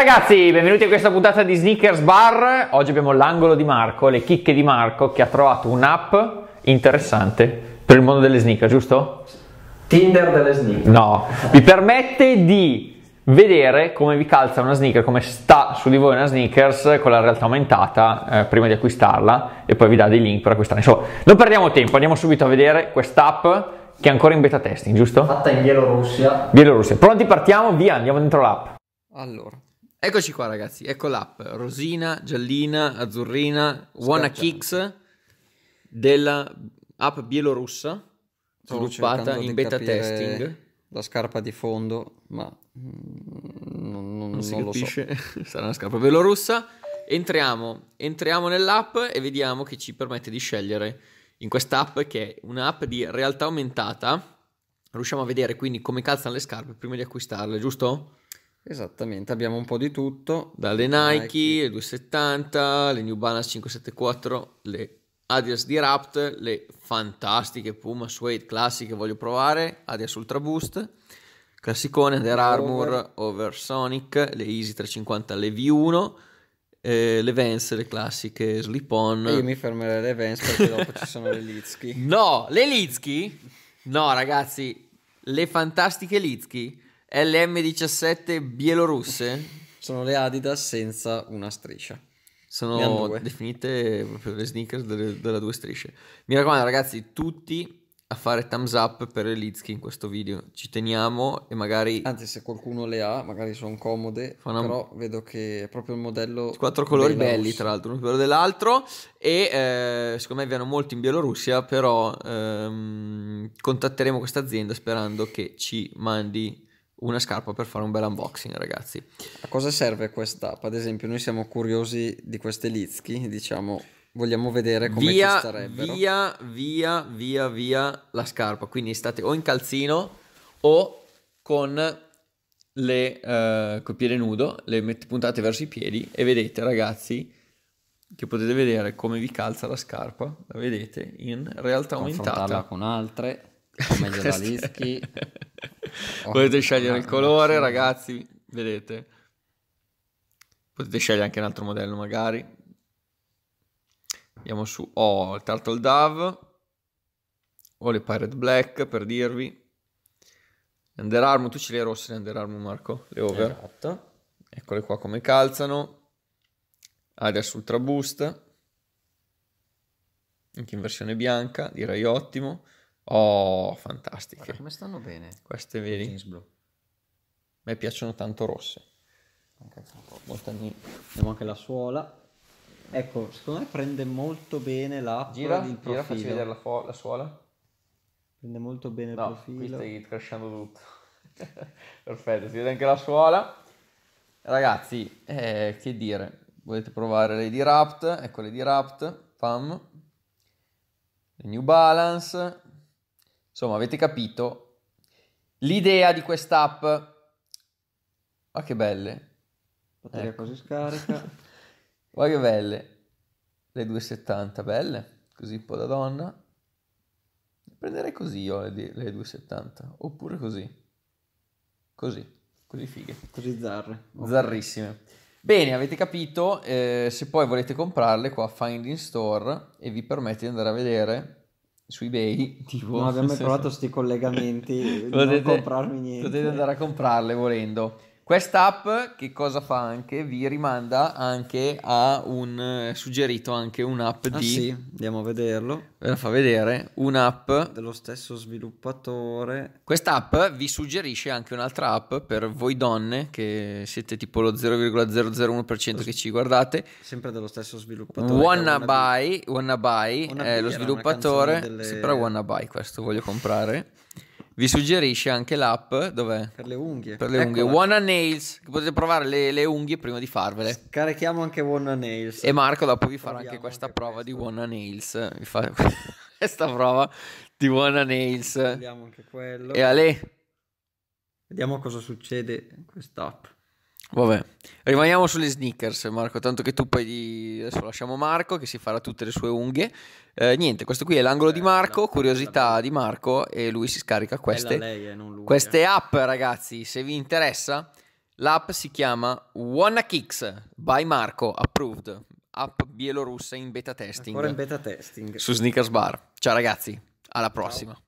Ragazzi, benvenuti a questa puntata di Sneakers Bar. Oggi abbiamo l'angolo di Marco, le chicche di Marco che ha trovato un'app interessante per il mondo delle sneaker, giusto? Tinder delle sneaker. No, vi permette di vedere come vi calza una sneaker, come sta su di voi una sneakers con la realtà aumentata eh, prima di acquistarla e poi vi dà dei link per acquistarla. Insomma, non perdiamo tempo, andiamo subito a vedere quest'app che è ancora in beta testing, giusto? Fatta in Bielorussia. Bielorussia. Pronti, partiamo, via, andiamo dentro l'app. Allora, Eccoci qua ragazzi, ecco l'app rosina, giallina, azzurrina, Wanna Kicks della app bielorussa sviluppata in beta testing. La scarpa di fondo, ma mm, non, non, non si non capisce, so. sarà una scarpa bielorussa. Entriamo, entriamo nell'app e vediamo che ci permette di scegliere in questa app che è un'app di realtà aumentata. Riusciamo a vedere quindi come calzano le scarpe prima di acquistarle, giusto? Esattamente, abbiamo un po' di tutto. Dalle Nike, Nike. le 270, le New Balance 574, le Adidas di Rapt, le fantastiche Puma Suede classiche voglio provare, Adidas Ultra Boost, classicone Under Armour, Over Sonic, le Easy 350, le V1, eh, le Vans, le classiche Slip On. E io mi fermerei alle Vans perché dopo ci sono le Litsky. No, le Litsky? No ragazzi, le fantastiche Litsky LM17 bielorusse? Sono le Adidas senza una striscia. Sono definite proprio le sneakers delle, delle, due strisce. Mi raccomando ragazzi, tutti a fare thumbs up per le Litsky in questo video. Ci teniamo e magari... Anzi, se qualcuno le ha, magari sono comode, una... però vedo che è proprio il modello... Quattro colori belli, tra l'altro, uno più bello dell'altro. E eh, secondo me vi hanno molti in Bielorussia, però ehm, contatteremo questa azienda sperando che ci mandi una scarpa per fare un bel unboxing, ragazzi. A cosa serve questa? Ad esempio, noi siamo curiosi di queste Lizky, diciamo, vogliamo vedere come via, ci starebbero. Via, via, via, via la scarpa. Quindi state o in calzino o con le eh, col piede nudo, le met- puntate verso i piedi e vedete, ragazzi, che potete vedere come vi calza la scarpa. La vedete in realtà aumentata. Confrontarla con altre, come meglio la Lischi. Oh, Potete scegliere il colore, ragazzi, vedete. Potete scegliere anche un altro modello magari. Andiamo su, o oh, il Turtle Dove, o oh, le Pirate Black per dirvi. Under Armour, tu ce le hai rosse le Under Armour Marco? Le over? Esatto. Eccole qua come calzano. Adesso Ultra Boost. Anche in versione bianca, direi ottimo. Oh, fantastiche. Guarda come stanno bene. Queste vedi? Jeans blu. A me piacciono tanto rosse. Anche Molto anche la suola. Ecco, secondo me prende molto bene la gira, il profilo. Gira, facci vedere la, fo- la, suola. Prende molto bene no, il profilo. qui stai crescendo tutto. Perfetto, si vede anche la suola. Ragazzi, eh, che dire, volete provare le D-Rapt? Ecco le D-Rapt, pam. Le New Balance, Insomma, avete capito l'idea di quest'app. Ma che belle. Batteria eh. Ecco. quasi scarica. Ma che belle. Le 270 belle, così un po' da donna. Prenderei così io le, le 270, oppure così. Così, così fighe. Così zarre. Zarrissime. Bene, avete capito, eh, se poi volete comprarle qua Find in Store e vi permette di andare a vedere su eBay. Tipo, non abbiamo mai provato questi collegamenti. potete, non comprarmi niente. Potete andare a comprarle volendo. Questa app che cosa fa anche? Vi rimanda anche a un suggerito anche un'app ah, di sì, andiamo a vederlo. Ve la fa vedere un'app dello stesso sviluppatore. Questa app vi suggerisce anche un'altra app per voi donne che siete tipo lo 0,001% che ci guardate. Sempre dello stesso sviluppatore. wanna buy, Wannaby è lo sviluppatore, delle... wanna buy questo voglio comprare. Vi suggerisce anche l'app, dov'è? Per le unghie. Per le unghie. One Nails, potete provare le, le, unghie prima di farvele. scarichiamo anche One Nails. E Marco dopo vi farà anche questa anche prova questo. di One Nails. Vi fa questa prova di One Nails. Vediamo anche quello. E Ale. Vediamo cosa succede in quest'app. Vabbè, rimaniamo sulle sneakers, Marco, tanto che tu poi adesso lasciamo Marco che si farà tutte le sue unghie. Eh, niente, questo qui è l'angolo eh, di Marco, la, curiosità la, di Marco e lui si scarica queste, lei, eh, lui, queste eh. app, ragazzi, se vi interessa. L'app si chiama Wanna Kicks by Marco, approved, app bielorussa in beta testing. Ancora in beta testing. Su Sneakers Bar. Ciao ragazzi, alla prossima. Ciao.